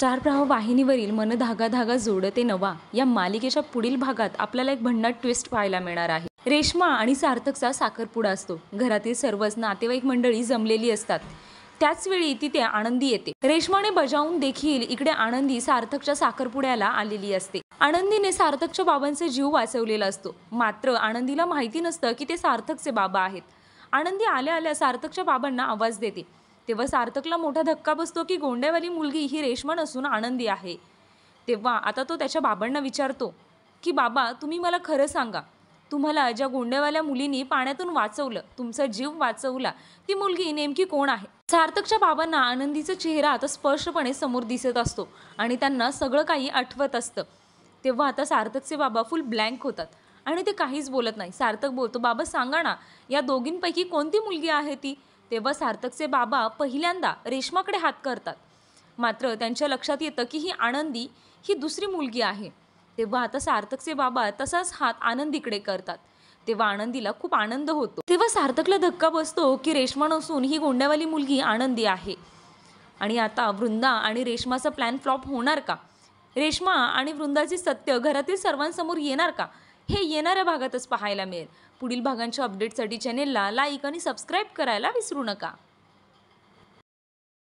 चार प्रवाह वाहिनीवरील मन धागा धागा जोडते नवा या मालिकेच्या पुढील भागात आपल्याला एक भन्नाट ट्विस्ट पाहायला मिळणार आहे रेश्मा आणि सार्थकचा साखरपुडा असतो घरातील सर्वच नातेवाईक मंडळी जमलेली असतात त्याच वेळी तिथे आनंदी येते रेश्माने बजावून देखील इकडे आनंदी सार्थकच्या साखरपुड्याला आलेली असते आनंदीने सार्थकच्या बाबांचे जीव वाचवलेला असतो मात्र आनंदीला माहिती नसतं की ते सार्थकचे बाबा आहेत आनंदी आल्या आल्या सार्थकच्या बाबांना आवाज देते तेव्हा सार्थकला मोठा धक्का बसतो की गोंड्यावाली मुलगी ही रेशम असून आनंदी आहे तेव्हा आता तो त्याच्या बाबांना विचारतो की बाबा तुम्ही मला खरं सांगा तुम्हाला ज्या गोंड्यावाल्या मुलीनी पाण्यातून वाचवलं तुमचा जीव वाचवला ती मुलगी नेमकी कोण आहे सार्थकच्या बाबांना आनंदीचा चेहरा आता स्पष्टपणे समोर दिसत असतो आणि त्यांना सगळं काही आठवत असतं तेव्हा आता सार्थकचे बाबा फुल ब्लँक होतात आणि ते काहीच बोलत नाही सार्थक बोलतो बाबा सांगा ना या दोघींपैकी कोणती मुलगी आहे ती तेव्हा सार्थकचे बाबा पहिल्यांदा रेश्माकडे हात करतात मात्र त्यांच्या लक्षात येतं की ही आनंदी ही दुसरी मुलगी आहे तेव्हा आता सार्थकचे बाबा तसाच हात आनंदीकडे करतात तेव्हा आनंदीला खूप आनंद होतो तेव्हा सार्थकला धक्का बसतो की रेश्मा नसून ही गोंड्यावाली मुलगी आनंदी आहे आणि आता वृंदा आणि रेश्माचा प्लॅन फ्लॉप होणार का रेश्मा आणि वृंदाचे सत्य घरातील सर्वांसमोर येणार का हे येणाऱ्या भागातच पाहायला मिळेल पुढील भागांच्या अपडेटसाठी चॅनेलला लाईक आणि सबस्क्राईब करायला विसरू नका